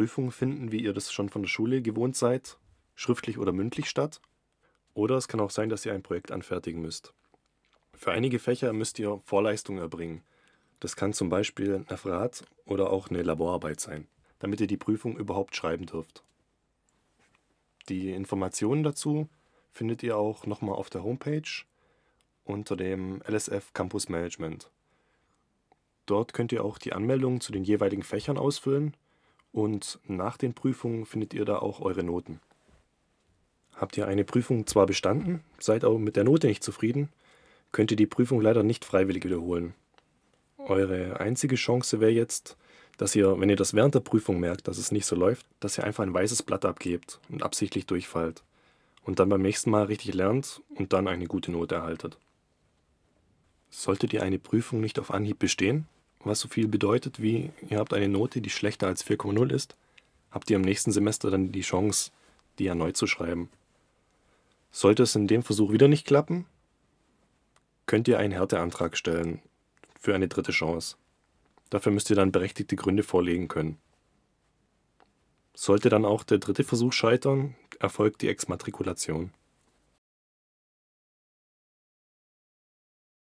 Prüfungen finden, wie ihr das schon von der Schule gewohnt seid, schriftlich oder mündlich statt. Oder es kann auch sein, dass ihr ein Projekt anfertigen müsst. Für einige Fächer müsst ihr Vorleistungen erbringen. Das kann zum Beispiel ein Referat oder auch eine Laborarbeit sein, damit ihr die Prüfung überhaupt schreiben dürft. Die Informationen dazu findet ihr auch nochmal auf der Homepage unter dem LSF Campus Management. Dort könnt ihr auch die Anmeldungen zu den jeweiligen Fächern ausfüllen und nach den Prüfungen findet ihr da auch eure Noten. Habt ihr eine Prüfung zwar bestanden, seid aber mit der Note nicht zufrieden, könnt ihr die Prüfung leider nicht freiwillig wiederholen. Eure einzige Chance wäre jetzt, dass ihr, wenn ihr das während der Prüfung merkt, dass es nicht so läuft, dass ihr einfach ein weißes Blatt abgebt und absichtlich durchfallt. Und dann beim nächsten Mal richtig lernt und dann eine gute Note erhaltet. Solltet ihr eine Prüfung nicht auf Anhieb bestehen, was so viel bedeutet wie, ihr habt eine Note, die schlechter als 4,0 ist, habt ihr im nächsten Semester dann die Chance, die erneut zu schreiben. Sollte es in dem Versuch wieder nicht klappen, könnt ihr einen Härteantrag stellen für eine dritte Chance. Dafür müsst ihr dann berechtigte Gründe vorlegen können. Sollte dann auch der dritte Versuch scheitern, erfolgt die Exmatrikulation.